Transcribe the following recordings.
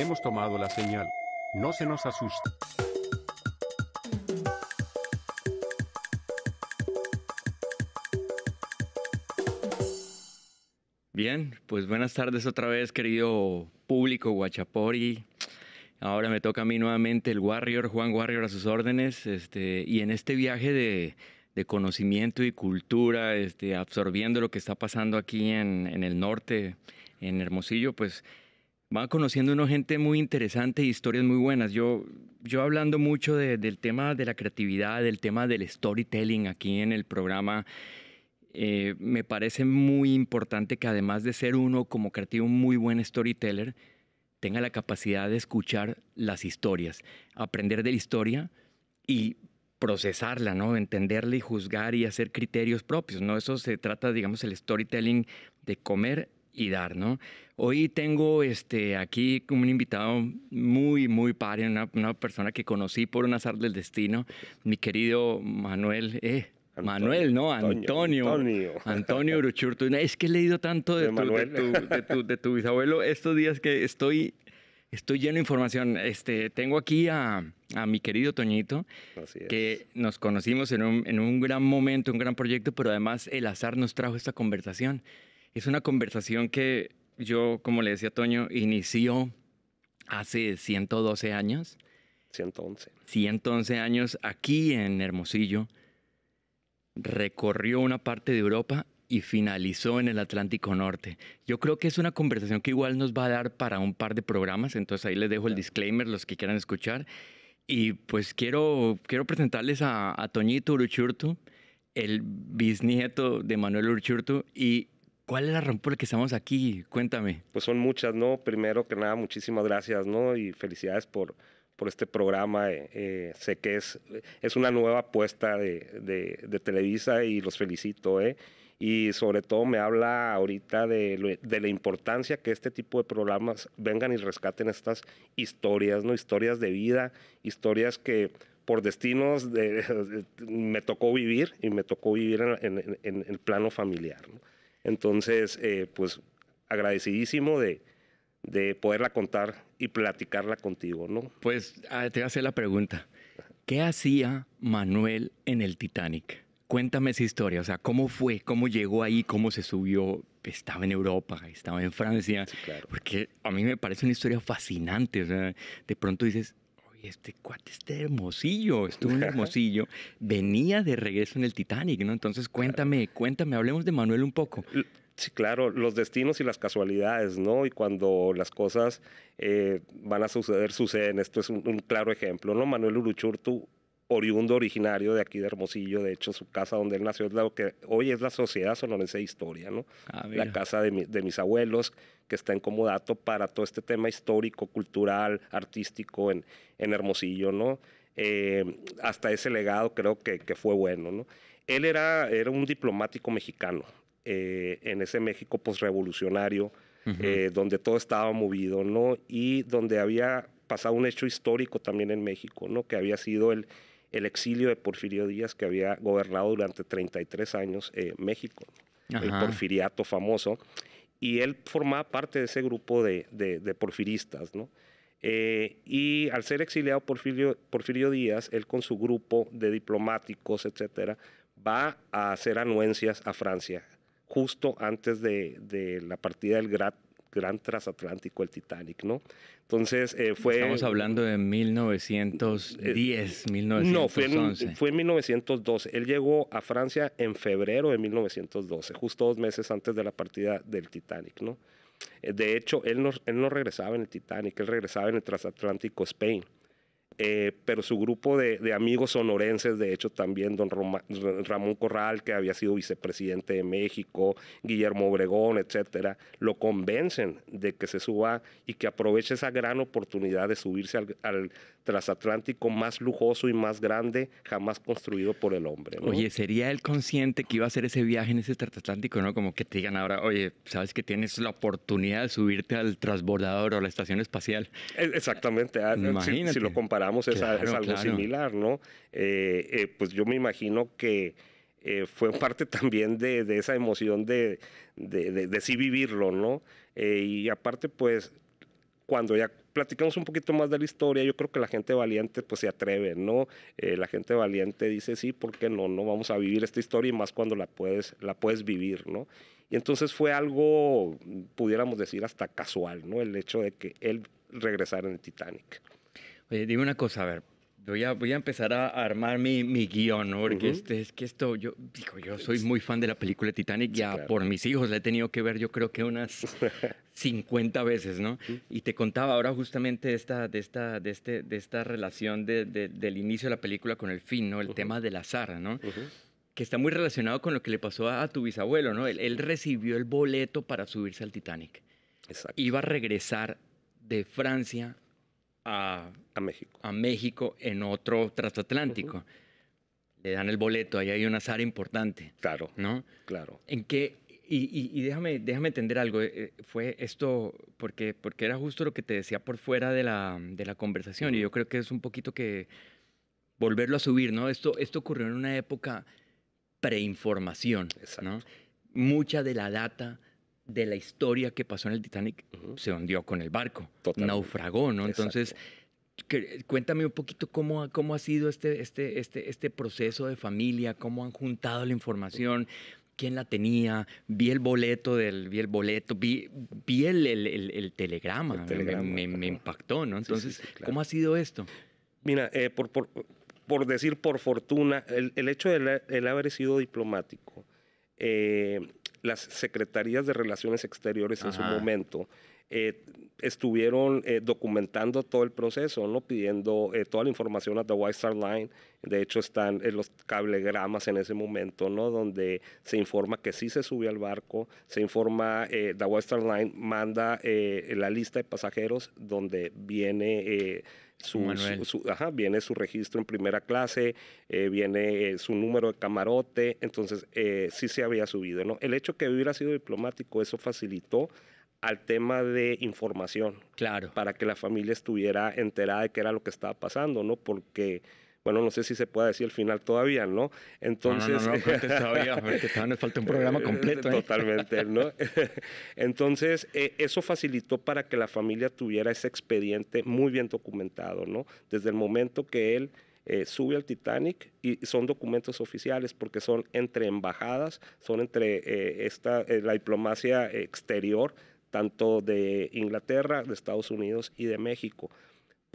Hemos tomado la señal. No se nos asusta. Bien, pues buenas tardes otra vez, querido público Guachapori. Ahora me toca a mí nuevamente el Warrior, Juan Warrior a sus órdenes. Este, y en este viaje de, conocimiento y cultura, este, absorbiendo lo que está pasando aquí en, en el norte, en Hermosillo, pues va conociendo uno gente muy interesante y historias muy buenas. Yo, yo hablando mucho del tema de la creatividad, del tema del storytelling aquí en el programa, eh, me parece muy importante que además de ser uno como creativo un muy buen storyteller, tenga la capacidad de escuchar las historias, aprender de la historia y procesarla, ¿no? Entenderla y juzgar y hacer criterios propios, ¿no? Eso se trata, digamos, el storytelling de comer y dar, ¿no? Hoy tengo este, aquí un invitado muy, muy padre, una, persona que conocí por un azar del destino, mi querido Manuel. Eh, Manuel, no, Antonio. Antonio. Antonio Uruchurtu. Es que he leído tanto de, tu, de, tu, de, tu, bisabuelo estos días que estoy, estoy lleno de información. Este, tengo aquí a, a mi querido Toñito, que nos conocimos en un, en un gran momento, un gran proyecto, pero además el azar nos trajo esta conversación. Es una conversación que yo, como le decía a Toño, inició hace 112 años. 111. 111 años aquí en Hermosillo. Recorrió una parte de Europa y finalizó en el Atlántico Norte. Yo creo que es una conversación que igual nos va a dar para un par de programas, entonces ahí les dejo el disclaimer, los que quieran escuchar. Y pues quiero, quiero presentarles a, Toñito Uruchurtu, el bisnieto de Manuel Uruchurtu y ¿Cuál es la por la que estamos aquí? Cuéntame. Pues son muchas, ¿no? Primero que nada, muchísimas gracias, ¿no? Y felicidades por, por este programa. Eh, eh, sé que es, es una nueva apuesta de, de, Televisa y los felicito, ¿eh? y sobre todo me habla ahorita de, de, la importancia que este tipo de programas vengan y rescaten estas historias, ¿no? Historias de vida, historias que por destinos me tocó vivir y me tocó vivir en el plano familiar, ¿no? Entonces, eh, pues agradecidísimo de, de poderla contar y platicarla contigo, ¿no? Pues ah, te voy a hacer la pregunta. ¿Qué hacía Manuel en el Titanic? Cuéntame esa historia, o sea, ¿cómo fue? ¿Cómo llegó ahí? ¿Cómo se subió? Estaba en Europa, estaba en Francia. Porque a mí me parece una historia fascinante, o sea, de pronto dices, este cuate está hermosillo, estuvo hermosillo, venía de regreso en el Titanic, ¿no? Entonces cuéntame, cuéntame, hablemos de Manuel un poco. Sí, claro, los destinos y las casualidades, ¿no? Y cuando las cosas eh, van a suceder, suceden. Esto es un, un, claro ejemplo, ¿no? Manuel Uruchurtu oriundo originario de aquí de Hermosillo, de hecho su casa donde él nació es lo que hoy es la Sociedad Sonorense de Historia, ¿no? Ah, la casa de, mis abuelos, que está en comodato para todo este tema histórico, cultural, artístico en, en Hermosillo, ¿no? Eh, hasta ese legado creo que, que, fue bueno, ¿no? Él era, era un diplomático mexicano, eh, en ese México posrevolucionario, eh, donde todo estaba movido, ¿no? Y donde había pasado un hecho histórico también en México, ¿no? Que había sido el el exilio de Porfirio Díaz, que había gobernado durante 33 años eh, México, el porfiriato famoso, y él formaba parte de ese grupo de, porfiristas, ¿no? Eh, y al ser exiliado Porfirio, Díaz, él con su grupo de diplomáticos, etcétera, va a hacer anuencias a Francia, justo antes de, de la partida del GRAT gran transatlántico, el Titanic, ¿no? Entonces eh, fue... Estamos hablando de 1910, 1911. No, fue en, 1912. Él llegó a Francia en febrero de 1912, justo dos meses antes de la partida del Titanic, ¿no? Eh, de hecho, él no, él no regresaba en el Titanic, él regresaba en el transatlántico Spain. Eh, pero su grupo de, amigos sonorenses, de hecho también don Ramón Corral, que había sido vicepresidente de México, Guillermo Obregón, etcétera, lo convencen de que se suba y que aproveche esa gran oportunidad de subirse al, transatlántico más lujoso y más grande jamás construido por el hombre. Oye, sería él consciente que iba a hacer ese viaje en ese transatlántico, ¿no? Como que te digan ahora, oye, sabes que tienes la oportunidad de subirte al transbordador o a la estación espacial. E, exactamente. Si, lo es, algo similar, ¿no? Eh, eh, pues yo me imagino que eh, fue parte también de, esa emoción de, de, sí vivirlo, ¿no? y aparte, pues, cuando ya platicamos un poquito más de la historia, yo creo que la gente valiente pues se atreve, ¿no? la gente valiente dice, sí, ¿por qué no? No vamos a vivir esta historia y más cuando la puedes, la puedes vivir, ¿no? Y entonces fue algo, pudiéramos decir, hasta casual, ¿no? El hecho de que él regresara en el Titanic. Oye, dime una cosa, a ver, Voy a, voy a, empezar a armar mi, mi guión, ¿no? Porque este, es que esto, yo digo, yo soy muy fan de la película Titanic, ya por mis hijos la he tenido que ver yo creo que unas 50 veces, ¿no? Y te contaba ahora justamente esta, de, esta, de, este, de esta relación del inicio de la película con el fin, ¿no? El tema de la del ¿no? que está muy relacionado con lo que le pasó a, tu bisabuelo, ¿no? Él, recibió el boleto para subirse al Titanic. Iba a regresar de Francia a, México. a México en otro transatlántico. Le dan el boleto, ahí hay una azar importante. Claro. ¿No? Claro. ¿En qué? Y, déjame, déjame entender algo. Eh, eh, fue esto, porque, porque era justo lo que te decía por fuera de la, de la conversación, y yo creo que es un poquito que volverlo a subir, ¿no? Esto, esto ocurrió en una época preinformación, ¿no? Mucha de la data de la historia que pasó en el Titanic se hundió con el barco, naufragó, ¿no? Entonces, cuéntame un poquito cómo, cómo ha sido este, este, este, este proceso de familia, cómo han juntado la información. quién la tenía, vi el boleto del, vi el boleto, vi, el, telegrama, me, impactó, ¿no? Entonces, ¿cómo ha sido esto? Mira, eh, por, por, decir por fortuna, el, hecho de él haber sido diplomático eh, las secretarías de Relaciones Exteriores en su momento eh, estuvieron eh, documentando todo el proceso, ¿no? pidiendo eh, toda la información a The White Star Line. De hecho, están los cablegramas en ese momento, ¿no? donde se informa que sí se subió al barco, se informa, The White Star Line manda la lista de pasajeros donde viene su, ajá, viene su registro en primera clase, eh, viene eh, su número de camarote, entonces eh, sí se había subido. ¿no? El hecho que hubiera sido diplomático, eso facilitó al tema de información. Claro. Para que la familia estuviera enterada de qué era lo que estaba pasando, ¿no? Porque bueno, no sé si se puede decir el final todavía, ¿no? Entonces... No, no, falta un programa completo. ¿eh? Totalmente, ¿no? Entonces, e, eso facilitó para que la familia tuviera ese expediente muy bien documentado, ¿no? Desde el momento que él... Eh, sube al Titanic y son documentos oficiales porque son entre embajadas, son entre eh, la diplomacia exterior, tanto de Inglaterra, de Estados Unidos y de México.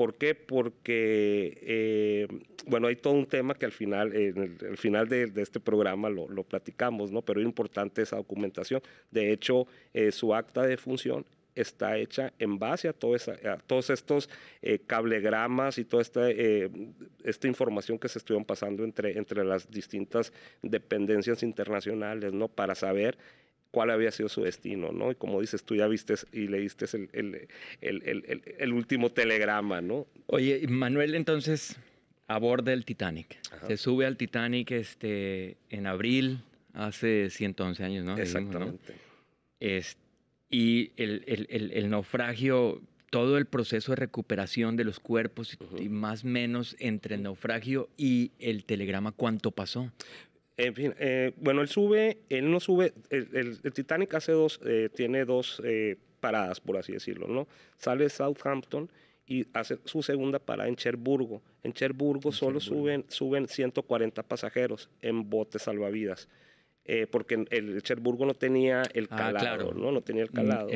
¿Por qué? Porque, eh, bueno, hay todo un tema que al final, en el, final de, este programa lo, platicamos, ¿no? Pero es importante esa documentación. De hecho, eh, su acta de función está hecha en base a, todos estos eh, cablegramas y toda esta, información que se estuvieron pasando entre, entre las distintas dependencias internacionales, ¿no? Para saber cuál había sido su destino, ¿no? Y como dices, tú ya viste y leíste el, último telegrama, ¿no? Oye, Manuel entonces aborda el Titanic. Se sube al Titanic este, en abril, hace 111 años, ¿no? Exactamente. y el naufragio todo el proceso de recuperación de los cuerpos y más menos entre el naufragio y el telegrama, ¿cuánto pasó? En fin, eh, bueno, él sube, él no sube, el, Titanic hace dos, eh, tiene dos eh, paradas, por así decirlo, ¿no? Sale de Southampton y hace su segunda parada en Cherburgo. En Cherburgo solo Suben, suben 140 pasajeros en botes salvavidas. porque el Cherburgo no tenía el ah, calado, ¿no? No tenía el mm, calado.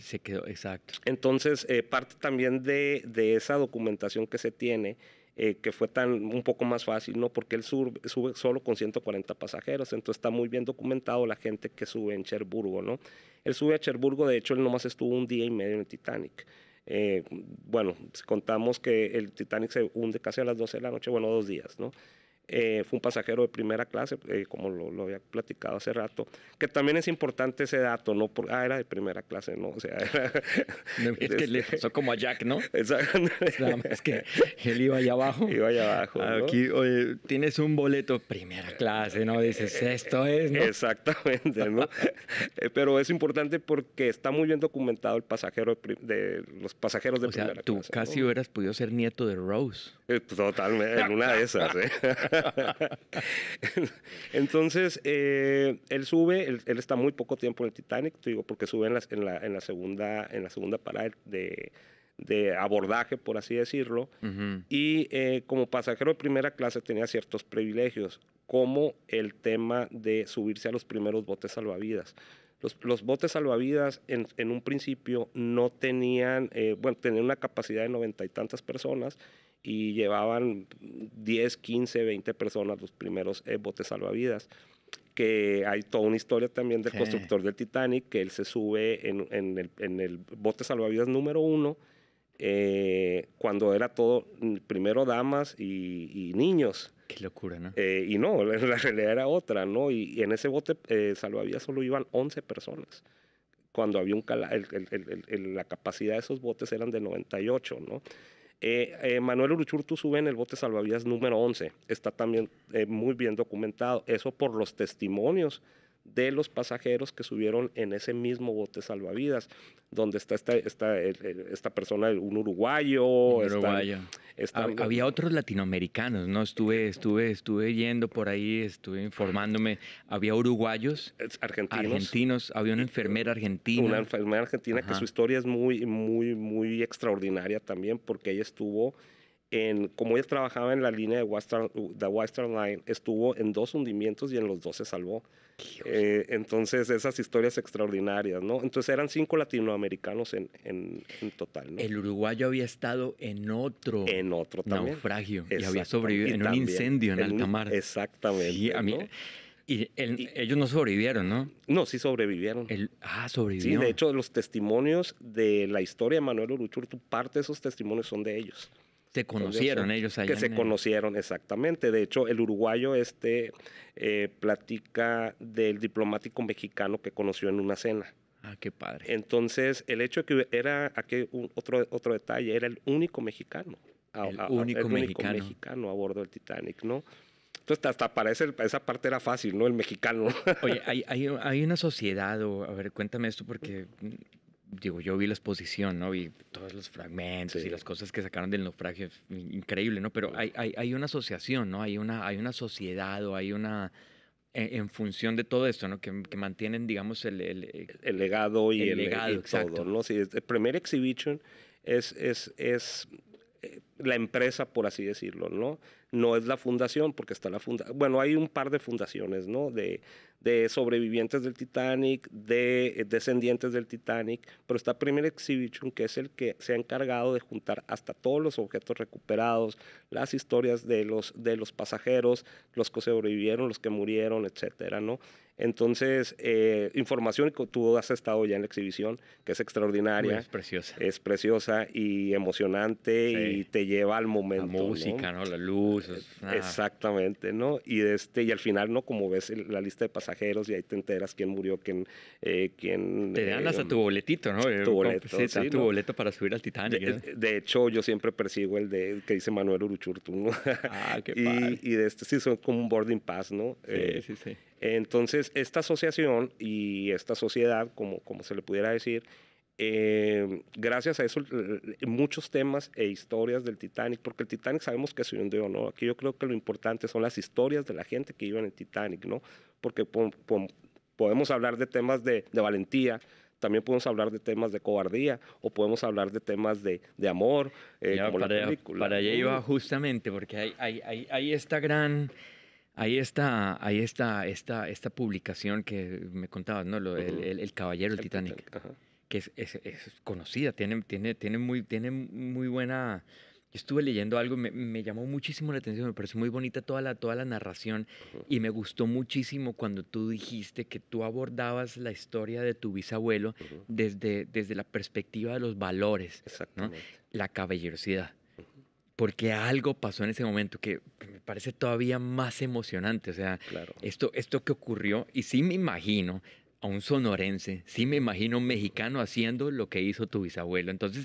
se quedó, exacto. Entonces, parte también de esa documentación que se tiene eh, que fue tan un poco más fácil, ¿no? Porque él sube, solo con 140 pasajeros, entonces está muy bien documentado la gente que sube en Cherburgo, ¿no? Él sube a Cherburgo, de hecho, él nomás estuvo un día y medio en el Titanic. Eh, bueno, contamos que el Titanic se hunde casi a las 12 de la noche, bueno, dos días, ¿no? Eh, fue un pasajero de primera clase, eh, como lo, había platicado hace rato, que también es importante ese dato, ¿no? ah, era de primera clase, ¿no? O sea, era, es que le pasó como a Jack, ¿no? Exacto. Es que él iba allá abajo. Iba allá abajo. Aquí, tienes un boleto primera clase, ¿no? Dices, esto es, ¿no? Exactamente, ¿no? Eh, pero es importante porque está muy bien documentado el pasajero de, los pasajeros de primera sea, clase. Tú casi hubieras podido ser nieto de Rose. Pues, totalmente, en una de esas, ¿eh? Entonces, eh, él sube, él, está muy poco tiempo en el Titanic, digo, porque sube en la, en la, segunda, en la segunda parada de, abordaje, por así decirlo, y eh, como pasajero de primera clase tenía ciertos privilegios, como el tema de subirse a los primeros botes salvavidas. Los, botes salvavidas en, un principio no tenían, eh, bueno, tenían una capacidad de noventa y tantas personas y llevaban 10, 15, 20 personas los primeros eh, botes salvavidas que hay toda una historia también del constructor del Titanic, que él se sube en, el, bote salvavidas número uno, eh, cuando era todo primero damas y, y niños locura, ¿no? Eh, y no, la, realidad era otra, ¿no? Y, en ese bote eh, salvavidas solo iban 11 personas. Cuando había un la capacidad de esos botes eran de 98, ¿no? Eh, Manuel Uruchurtu sube en el bote salvavidas número 11. Está también muy bien documentado. Eso por los testimonios de los pasajeros que subieron en ese mismo bote salvavidas, donde está esta, esta, esta persona, un uruguayo. Un Había otros latinoamericanos, ¿no? Estuve, estuve, estuve yendo por ahí, estuve informándome. Había uruguayos. Argentinos. Había una enfermera argentina. Una enfermera argentina que su historia es muy, muy, muy extraordinaria también, porque ella estuvo como ella trabajaba en la línea de Western, the Western Line, estuvo en dos hundimientos y en los dos se salvó. Eh, entonces, esas historias extraordinarias, ¿no? Entonces, eran cinco latinoamericanos en, en, en total, El uruguayo había estado en otro, en naufragio y había sobrevivido en un incendio en, en mar. Exactamente. Y, ellos no sobrevivieron, ¿no? No, sí sobrevivieron. ah, sobrevivieron. Sí, de hecho, los testimonios de la historia de Manuel Uruchurtu, parte de esos testimonios son de ellos. Se conocieron ellos, ahí. Que se conocieron, exactamente. De hecho, el uruguayo este eh, platica del diplomático mexicano que conoció en una cena. Ah, qué padre. Entonces, el hecho de que era, aquí otro, otro detalle, era el único mexicano. el, único, mexicano. mexicano a bordo del Titanic, ¿no? Entonces, hasta para esa parte era fácil, ¿no? El mexicano. Oye, hay, hay, hay, una sociedad, o a ver, cuéntame esto porque digo, yo vi la exposición, ¿no? Vi todos los fragmentos y las cosas que sacaron del naufragio, increíble, ¿no? Pero hay, hay, una asociación, ¿no? Hay una, hay una sociedad o hay una... En, función de todo esto, ¿no? Que, mantienen, digamos, el, el, eh, el, legado y el, legado, todo, ¿no? Sí, el primer exhibition es, es, es la empresa, por así decirlo, ¿no? No es la fundación, porque está la fundación. Bueno, hay un par de fundaciones, ¿no? De, de sobrevivientes del Titanic, de eh, descendientes del Titanic, pero está primera Exhibition, que es el que se ha encargado de juntar hasta todos los objetos recuperados, las historias de los, de los pasajeros, los que sobrevivieron, los que murieron, etcétera, ¿no? Entonces, eh, información que tú has estado ya en la exhibición, que es extraordinaria. es pues, preciosa. Es preciosa y emocionante y te lleva al momento. La música, ¿no? La luz. Eh, ah. Exactamente, ¿no? Y, este, y al final, ¿no? Como ves la lista de pasajeros y ahí te enteras quién murió, quién... Eh, quién te dan hasta um, tu boletito, ¿no? Tu boleto. tu boleto para subir al Titanic. De, hecho, yo siempre persigo el de que dice Manuel Uruchurtu, ¿no? Ah, qué padre. Y, y de este sí son como un boarding pass, ¿no? Sí, sí, sí. Entonces, esta asociación y esta sociedad, como, como se le pudiera decir, eh, gracias a eso, muchos temas e historias del Titanic, porque el Titanic sabemos que se de ¿no? Aquí yo creo que lo importante son las historias de la gente que iba en el Titanic, ¿no? Porque podemos hablar de temas de, valentía, también podemos hablar de temas de cobardía, o podemos hablar de temas de, amor, eh, para, allá iba justamente, porque hay, hay, hay esta gran Ahí está, ahí está esta, esta publicación que me contabas, ¿no? el, Caballero, el, Titanic. Que es, conocida, tiene, tiene, tiene, muy, tiene muy buena... Yo estuve leyendo algo, me, me, llamó muchísimo la atención, me pareció muy bonita toda la, toda la narración y me gustó muchísimo cuando tú dijiste que tú abordabas la historia de tu bisabuelo desde, desde la perspectiva de los valores, la caballerosidad porque algo pasó en ese momento que me parece todavía más emocionante. O sea, esto, esto que ocurrió, y sí me imagino a un sonorense, sí me imagino un mexicano haciendo lo que hizo tu bisabuelo. Entonces,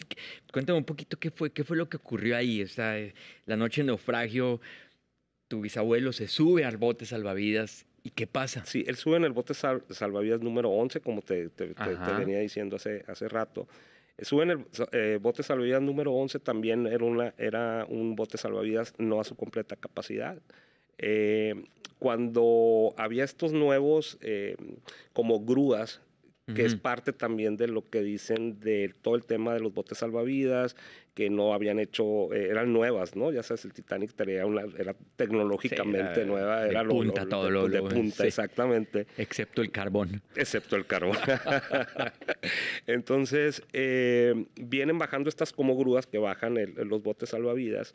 cuéntame un poquito qué fue, qué fue lo que ocurrió ahí. O eh, la noche de naufragio, tu bisabuelo se sube al bote salvavidas. ¿Y qué pasa? Sí, él sube en el bote salvavidas número 11, como te, venía diciendo hace, hace rato. Suben el eh, bote salvavidas número 11, también era, una, era un bote salvavidas no a su completa capacidad. Eh, cuando había estos nuevos, eh, como grúas, que es parte también de lo que dicen de todo el tema de los botes salvavidas, que no habían hecho, eh, eran nuevas, ¿no? Ya sabes, el Titanic tenía una, era tecnológicamente nueva, era de punta, todo lo, punta, exactamente. Excepto el carbón. Excepto el carbón. Entonces, eh, vienen bajando estas como grúas que bajan los botes salvavidas.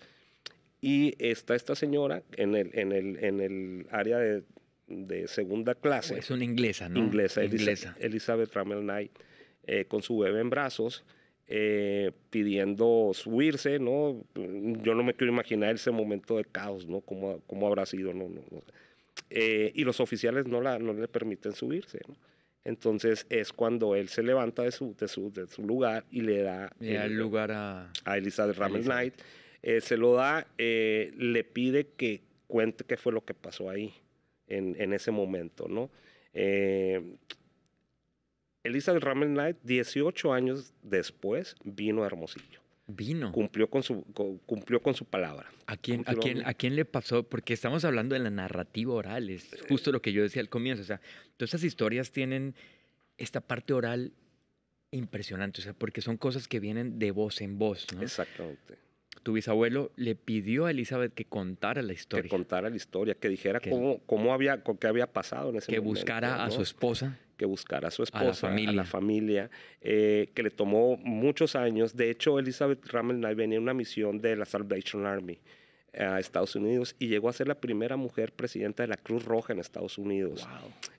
Y está esta señora en el, en el, en el área de, de segunda clase. Es una inglesa, ¿no? Inglesa, Elizabeth Rammel Knight, eh, con su bebé en brazos, eh, pidiendo subirse, ¿no? Yo no me quiero imaginar ese momento de caos, ¿no? ¿Cómo, cómo habrá sido? No, no, eh, y los oficiales no, la, no le permiten subirse, ¿no? Entonces es cuando él se levanta de su, de su, lugar y le da el, lugar a, a Elizabeth Ramel Knight. se lo da, le pide que cuente qué fue lo que pasó ahí en, ese momento, ¿no? Eh, Elizabeth Ramel Knight, 18 años después, vino a Hermosillo. Vino. Cumplió con su, cumplió con su palabra. ¿A quién, a, le pasó? Porque estamos hablando de la narrativa oral, es justo lo que yo decía al comienzo. O sea, todas esas historias tienen esta parte oral impresionante, o sea, porque son cosas que vienen de voz en voz, ¿no? Exactamente tu bisabuelo le pidió a Elizabeth que contara la historia. Que contara la historia, que dijera cómo, había, qué había pasado en ese que momento. Que buscara a su esposa. Que buscara a su esposa, a la familia, eh, que le tomó muchos años. De hecho, Elizabeth Ramel venía en una misión de la Salvation Army a Estados Unidos y llegó a ser la primera mujer presidenta de la Cruz Roja en Estados Unidos.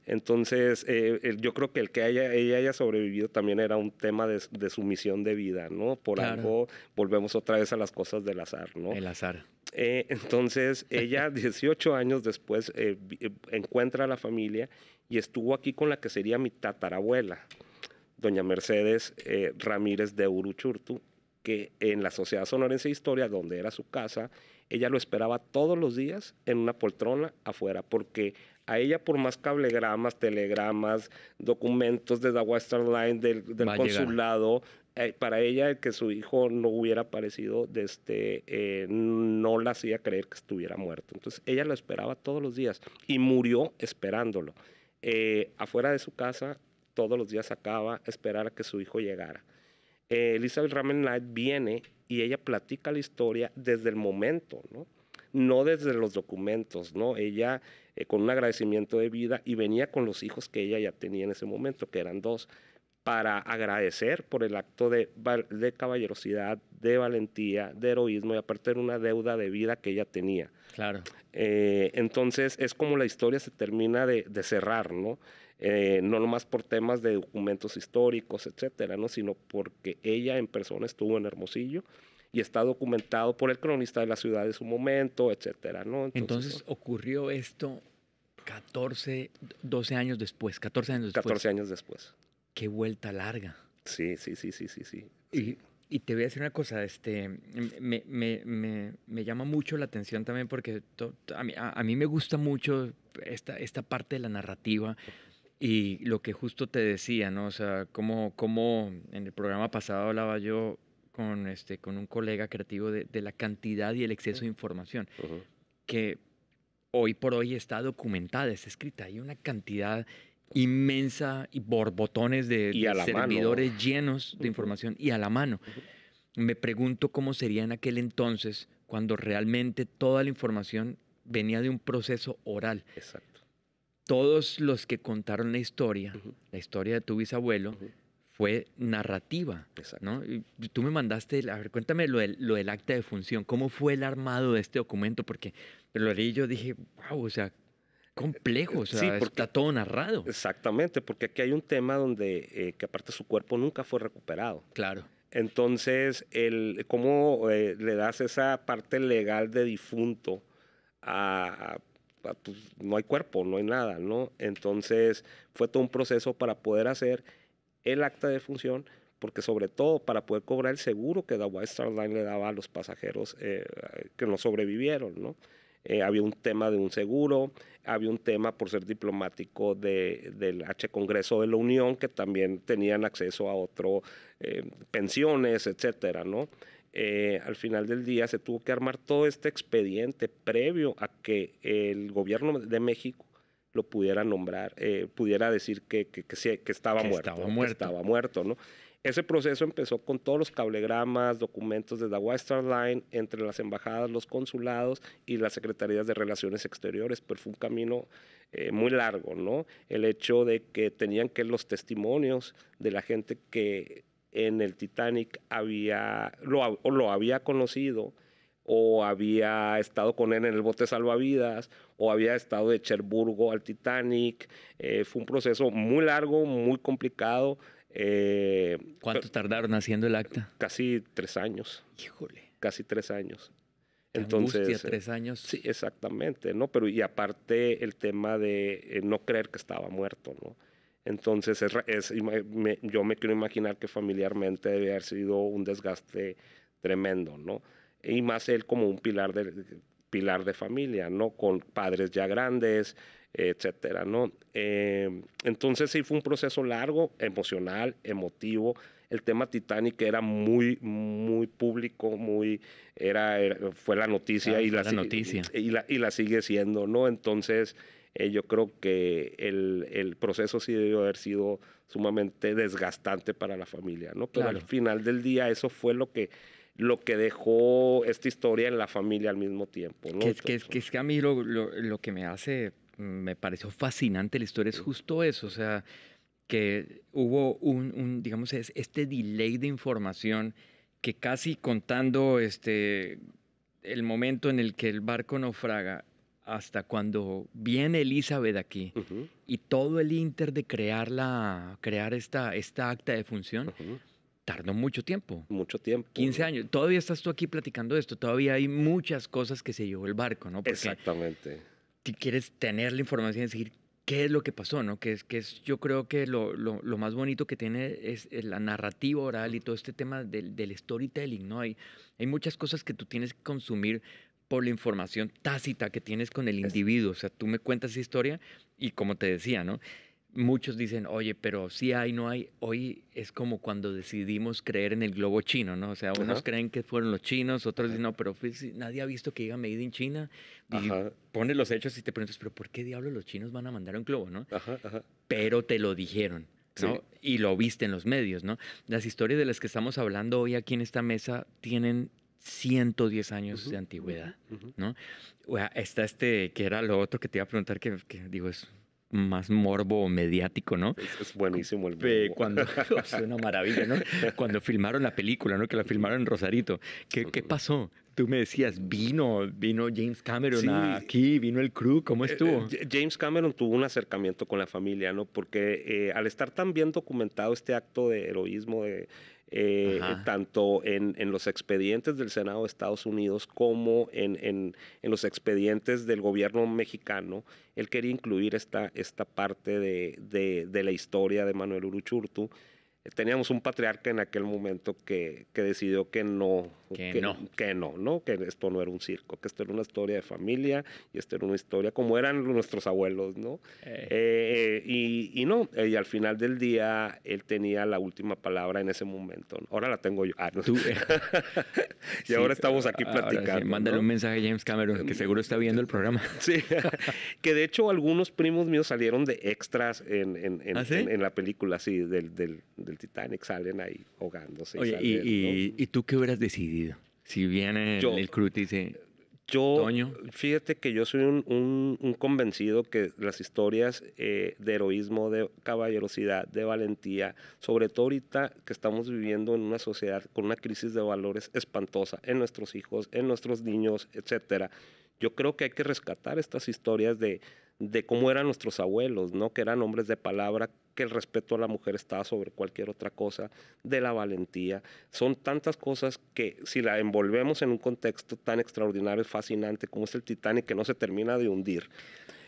Entonces, eh, yo creo que el que ella haya sobrevivido también era un tema de, su misión de vida, ¿no? Por algo volvemos otra vez a las cosas del azar, ¿no? El azar. Eh, entonces, ella 18 años después eh, encuentra a la familia y estuvo aquí con la que sería mi tatarabuela, doña Mercedes Ramírez de Uruchurtu, que en la Sociedad Sonorense de Historia, donde era su casa, ella lo esperaba todos los días en una poltrona afuera, porque a ella por más cablegramas, telegramas, documentos de la Western Line, del, consulado, eh, para ella el que su hijo no hubiera aparecido, este, eh, no la hacía creer que estuviera muerto. Entonces ella lo esperaba todos los días y murió esperándolo. Eh, afuera de su casa todos los días sacaba esperar a que su hijo llegara. Eh, Elizabeth Ramen Knight viene y ella platica la historia desde el momento, ¿no? no desde los documentos, ¿no? Ella eh, con un agradecimiento de vida y venía con los hijos que ella ya tenía en ese momento, que eran dos, para agradecer por el acto de, caballerosidad, de valentía, de heroísmo y aparte era una deuda de vida que ella tenía. Claro. Eh, entonces es como la historia se termina de cerrar, ¿no? Eh, no nomás por temas de documentos históricos, etcétera, ¿no? sino porque ella en persona estuvo en Hermosillo y está documentado por el cronista de la ciudad de su momento, etcétera, ¿no? Entonces, eh, ocurrió esto 14, 12 años después, 14 años después. 14 años después. Qué vuelta larga. Sí, sí, sí, sí, sí, sí. Y, y te voy a decir una cosa, este, me, me, me, me llama mucho la atención también porque a, mí, a, mí, me gusta mucho esta, esta parte de la narrativa y lo que justo te decía, ¿no? O sea, como, como en el programa pasado hablaba yo con, este, con un colega creativo de, la cantidad y el exceso de información, que hoy por hoy está documentada, está escrita, hay una cantidad inmensa y borbotones de, servidores llenos de información y a la mano. Me pregunto cómo sería en aquel entonces cuando realmente toda la información venía de un proceso oral. Exacto todos los que contaron la historia, la historia de tu bisabuelo, fue narrativa. Exacto. ¿no? tú me mandaste, a ver, cuéntame lo del, acta de función, cómo fue el armado de este documento, porque lo leí y yo dije, wow, o sea, complejo, o eh, sea, está todo narrado. Exactamente, porque aquí hay un tema donde, eh, que aparte su cuerpo nunca fue recuperado. Claro. Entonces, el, ¿cómo eh, le das esa parte legal de difunto a pues, no hay cuerpo, no hay nada, ¿no? Entonces fue todo un proceso para poder hacer el acta de función, porque sobre todo para poder cobrar el seguro que la White le daba a los pasajeros eh, que no sobrevivieron, ¿no? Eh, había un tema de un seguro, había un tema por ser diplomático del H Congreso de la Unión, que también tenían acceso a otro, eh, pensiones, etcétera, ¿no? Eh, al final del día se tuvo que armar todo este expediente previo a que el gobierno de México lo pudiera nombrar, eh, pudiera decir que, estaba muerto. Estaba muerto. ¿no? Ese proceso empezó con todos los cablegramas, documentos de la Western Line entre las embajadas, los consulados y las secretarías de Relaciones Exteriores, pero fue un camino eh, muy largo, ¿no? El hecho de que tenían que los testimonios de la gente que en el Titanic había, lo, lo había conocido o había estado con él en el bote salvavidas, o había estado de Cherburgo al Titanic. Eh, fue un proceso muy largo, muy complicado. Eh, ¿Cuánto tardaron haciendo el acta? Casi tres años. Híjole. Casi tres años. Entonces, angustia, eh, tres años. Sí, exactamente, ¿no? Pero y aparte el tema de no creer que estaba muerto, ¿no? Entonces, es, yo me quiero imaginar que familiarmente debe haber sido un desgaste tremendo, ¿no? Y más él como un pilar de, pilar de familia, ¿no? Con padres ya grandes, etcétera, ¿no? Eh, entonces sí fue un proceso largo, emocional, emotivo. El tema Titanic era muy, muy público, muy, era, fue la noticia, ah, y, la, la, y la sigue siendo, ¿no? Entonces eh, yo creo que el, el, proceso sí debió haber sido sumamente desgastante para la familia, ¿no? Pero al final del día eso fue lo que lo que dejó esta historia en la familia al mismo tiempo. ¿no? Que, que, que es que a mí lo, lo, lo, que me hace, me pareció fascinante la historia es justo eso, o sea, que hubo un, digamos, este delay de información que casi contando este, el momento en el que el barco naufraga hasta cuando viene Elizabeth aquí y todo el inter de crear, crear esta, esta acta de función. Tardó mucho tiempo. Mucho tiempo. 15 años. Todavía estás tú aquí platicando esto. Todavía hay muchas cosas que se llevó el barco, ¿no? exactamente Exactamente. Quieres tener la información y decir qué es lo que pasó, ¿no? Que es, que es yo creo que lo, más bonito que tiene es la narrativa oral y todo este tema del, del storytelling, ¿no? hay muchas cosas que tú tienes que consumir por la información tácita que tienes con el individuo. O sea, tú me cuentas esa historia y como te decía, ¿no? Muchos dicen, oye, pero si sí hay, no hay. Hoy es como cuando decidimos creer en el globo chino, ¿no? O sea, unos creen que fueron los chinos, otros dicen, no, pero nadie ha visto que diga Made in China. pones los hechos y te preguntas, pero ¿por qué diablos los chinos van a mandar un globo, no? Ajá, pero te lo dijeron. ¿no? Y lo viste en los medios, ¿no? Las historias de las que estamos hablando hoy aquí en esta mesa tienen 110 años de antigüedad, ¿no? O está este, que era lo otro que te iba a preguntar, que, digo, es más morbo mediático, ¿no? Es, buenísimo el morbo. Eh, cuando, una maravilla, ¿no? Cuando filmaron la película, ¿no? Que la filmaron en Rosarito. ¿Qué, pasó? Tú me decías, vino, vino James Cameron aquí, vino el crew, ¿cómo eh, estuvo? Eh, James Cameron tuvo un acercamiento con la familia, ¿no? Porque al estar tan bien documentado este acto de heroísmo de, eh, tanto en, los expedientes del Senado de Estados Unidos como en, en, los expedientes del gobierno mexicano. Él quería incluir esta, esta parte de, la historia de Manuel Uruchurtu. Teníamos un patriarca en aquel momento que, que decidió que no, que, no. Que no, ¿no? Que esto no era un circo, que esto era una historia de familia y esto era una historia como eran nuestros abuelos, ¿no? Eh. Eh, y, no, eh, y al final del día él tenía la última palabra en ese momento. Ahora la tengo yo. Ah, y ahora estamos aquí platicando. mándale un mensaje a James Cameron, que seguro está viendo el programa. que de hecho algunos primos míos salieron de extras en, ¿Ah, la película, sí, del, del, Titanic, salen ahí ahogándose. Oye, y, y tú qué hubieras decidido? Si viene el Cruz yo, Toño. fíjate que yo soy un, convencido que las historias eh, de heroísmo, de caballerosidad, de valentía, sobre todo ahorita que estamos viviendo en una sociedad con una crisis de valores espantosa en nuestros hijos, en nuestros niños, etcétera. Yo creo que hay que rescatar estas historias de, de cómo eran nuestros abuelos, ¿no? que eran hombres de palabra, que el respeto a la mujer estaba sobre cualquier otra cosa, de la valentía. Son tantas cosas que si la envolvemos en un contexto tan extraordinario, fascinante como es el Titanic, que no se termina de hundir.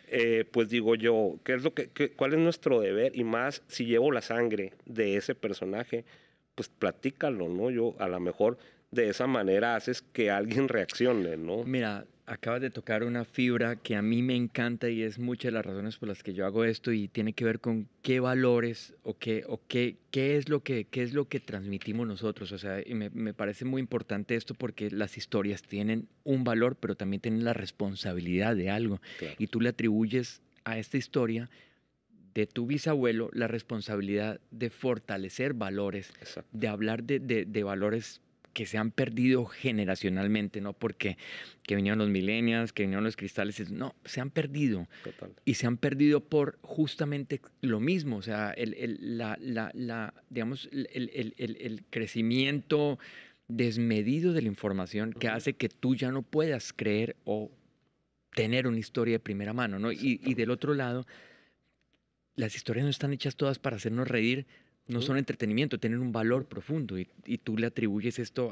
Eh, pues digo yo, ¿qué es lo que, ¿cuál es nuestro deber? Y más si llevo la sangre de ese personaje, pues platícalo, ¿no? Yo a lo mejor de esa manera haces que alguien reaccione, ¿no? Mira, acabas de tocar una fibra que a mí me encanta y es muchas de las razones por las que yo hago esto y tiene que ver con qué valores o qué, o qué, qué, es, lo que, qué es lo que transmitimos nosotros. O sea, y me, parece muy importante esto porque las historias tienen un valor, pero también tienen la responsabilidad de algo. Y tú le atribuyes a esta historia de tu bisabuelo la responsabilidad de fortalecer valores, de hablar de, de, de valores que se han perdido generacionalmente, ¿no? Porque que vinieron los millennials, que venían los cristales, no, se han perdido. Y se han perdido por justamente lo mismo, o sea, el, la, digamos, el, crecimiento desmedido de la información que hace que tú ya no puedas creer o tener una historia de primera mano, ¿no? Y, y, del otro lado, las historias no están hechas todas para hacernos reír, no son entretenimiento, tienen un valor profundo y, tú le atribuyes esto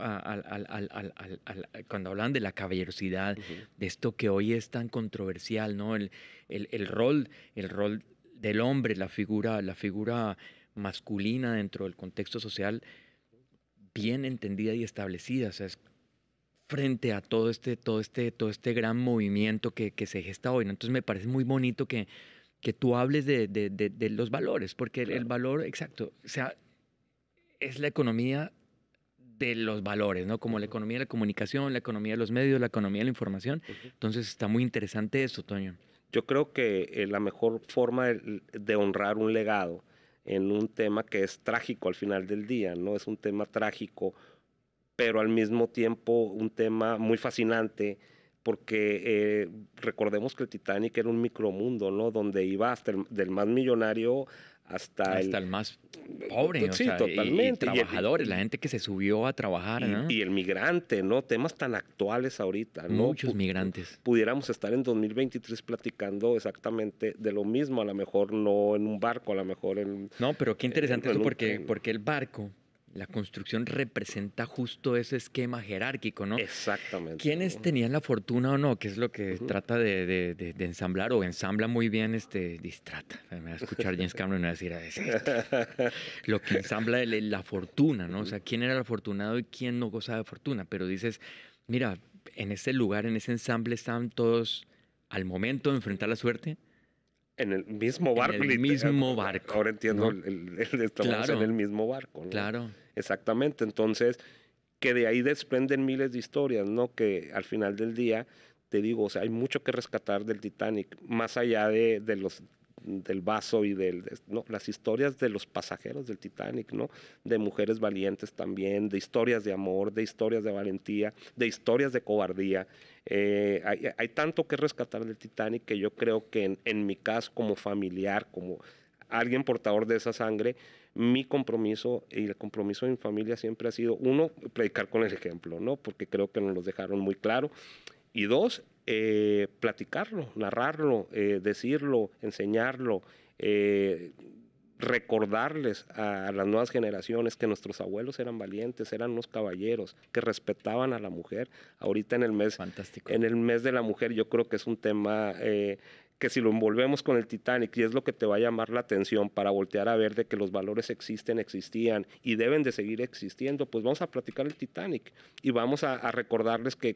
cuando hablan de la caballerosidad, de esto que hoy es tan controversial, ¿no? El, el, rol, el rol del hombre, la figura, la figura masculina dentro del contexto social bien entendida y establecida, o sea, es frente a todo este, todo este, todo este gran movimiento que, que se gesta hoy. Entonces me parece muy bonito que, que tú hables de, de, los valores, porque el, valor, exacto, o sea, es la economía de los valores, ¿no? Como la economía de la comunicación, la economía de los medios, la economía de la información. Entonces está muy interesante eso, Toño. Yo creo que eh, la mejor forma de, de, honrar un legado en un tema que es trágico al final del día, ¿no? Es un tema trágico, pero al mismo tiempo un tema muy fascinante porque eh, recordemos que el Titanic era un micromundo, ¿no? Donde iba hasta el del más millonario hasta, hasta el, más pobre, pues o sea, Y, trabajadores, la gente que se subió a trabajar. ¿no? y, el migrante, ¿no? Temas tan actuales ahorita, ¿no? Muchos migrantes. Pudiéramos estar en 2023 platicando exactamente de lo mismo, a lo mejor no en un barco, a lo mejor en... No, pero qué interesante eso, porque, porque el barco la construcción representa justo ese esquema jerárquico, ¿no? Exactamente. ¿Quiénes tenían la fortuna o no? ¿Qué es lo que trata de, ensamblar o ensambla muy bien este distrata. Me voy a escuchar James Cameron y me voy a decir, lo que ensambla la fortuna, ¿no? O sea, quién era el afortunado y quién no gozaba de fortuna. Pero dices, mira, en ese lugar, en ese ensamble están todos al momento de enfrentar la suerte. En el mismo barco. En el mismo barco. Ahora entiendo, el, en el mismo barco. ¿no? Claro. Exactamente, entonces, que de ahí desprenden miles de historias, ¿no? Que al final del día, te digo, o sea, hay mucho que rescatar del Titanic, más allá de, los del vaso y del, de, las historias de los pasajeros del Titanic, ¿no? De mujeres valientes también, de historias de amor, de historias de valentía, de historias de cobardía. Eh, hay, tanto que rescatar del Titanic que yo creo que en, en mi caso como familiar, como alguien portador de esa sangre, mi compromiso y el compromiso de mi familia siempre ha sido, uno, predicar con el ejemplo, ¿no? Porque creo que nos lo dejaron muy claro. Y dos, eh, platicarlo, narrarlo, eh, decirlo, enseñarlo, eh, recordarles a, las nuevas generaciones que nuestros abuelos eran valientes, eran unos caballeros que respetaban a la mujer. Ahorita en el mes, en el mes de la mujer, yo creo que es un tema que si lo envolvemos con el Titanic y es lo que te va a llamar la atención para voltear a ver de que los valores existen, existían y deben de seguir existiendo, pues vamos a platicar el Titanic y vamos a, recordarles que,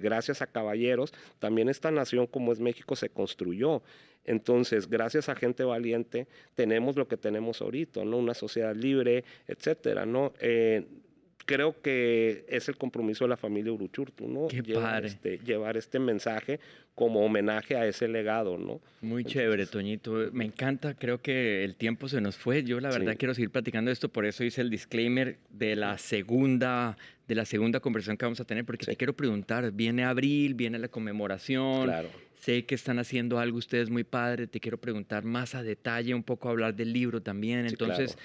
gracias a caballeros también esta nación como es México se construyó. Entonces, gracias a gente valiente tenemos lo que tenemos ahorita, ¿no? Una sociedad libre, etcétera, ¿no? Eh, creo que es el compromiso de la familia Uruchurtu, ¿no? Llevar este, llevar este mensaje como homenaje a ese legado, ¿no? Muy chévere, Toñito. Me encanta, creo que el tiempo se nos fue. Yo la verdad quiero seguir platicando esto, por eso hice el disclaimer de la segunda de la segunda conversación que vamos a tener, porque te quiero preguntar, viene abril, viene la conmemoración, claro. sé que están haciendo algo ustedes muy padre, te quiero preguntar más a detalle, un poco hablar del libro también, entonces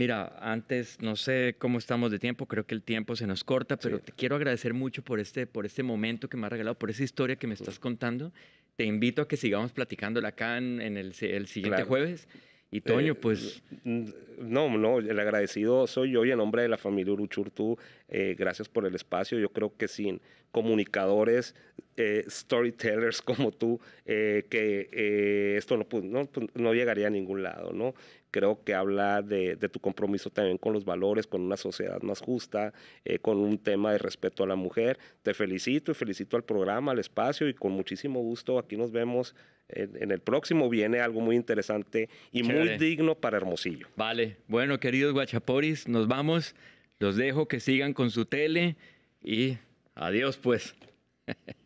Mira, antes no sé cómo estamos de tiempo, creo que el tiempo se nos corta, pero te quiero agradecer mucho por este, por este momento que me has regalado, por esa historia que me estás contando. Te invito a que sigamos platicándola acá en, el, siguiente jueves. Y Toño, eh, pues... No, no, el agradecido soy yo y en nombre de la familia Uruchurtu, eh, gracias por el espacio. Yo creo que sin comunicadores eh, storytellers como tú, eh, que eh, esto no, no, pues, no, llegaría a ningún lado, ¿no? Creo que habla de, tu compromiso también con los valores, con una sociedad más justa, con un tema de respeto a la mujer. Te felicito y felicito al programa, al espacio y con muchísimo gusto aquí nos vemos. En, el próximo viene algo muy interesante y muy digno para Hermosillo. Vale, bueno, queridos guachaporis, nos vamos. Los dejo que sigan con su tele y adiós pues.